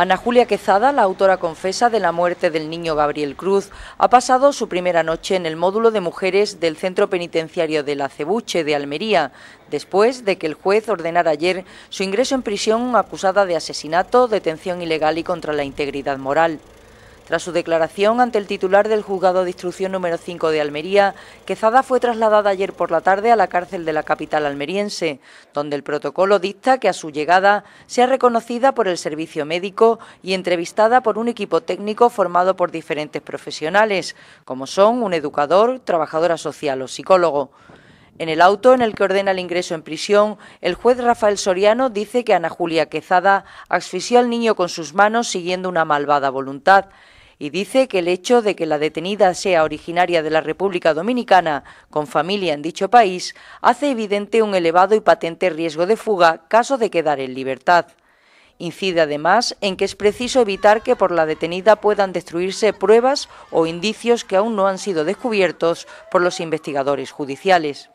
Ana Julia Quezada, la autora confesa de la muerte del niño Gabriel Cruz, ha pasado su primera noche en el módulo de mujeres del centro penitenciario de la Cebuche de Almería, después de que el juez ordenara ayer su ingreso en prisión acusada de asesinato, detención ilegal y contra la integridad moral. Tras su declaración ante el titular del juzgado de instrucción número 5 de Almería, Quezada fue trasladada ayer por la tarde a la cárcel de la capital almeriense, donde el protocolo dicta que a su llegada sea reconocida por el servicio médico y entrevistada por un equipo técnico formado por diferentes profesionales, como son un educador, trabajadora social o psicólogo. En el auto en el que ordena el ingreso en prisión, el juez Rafael Soriano dice que Ana Julia Quezada asfixió al niño con sus manos siguiendo una malvada voluntad y dice que el hecho de que la detenida sea originaria de la República Dominicana, con familia en dicho país, hace evidente un elevado y patente riesgo de fuga caso de quedar en libertad. Incide además en que es preciso evitar que por la detenida puedan destruirse pruebas o indicios que aún no han sido descubiertos por los investigadores judiciales.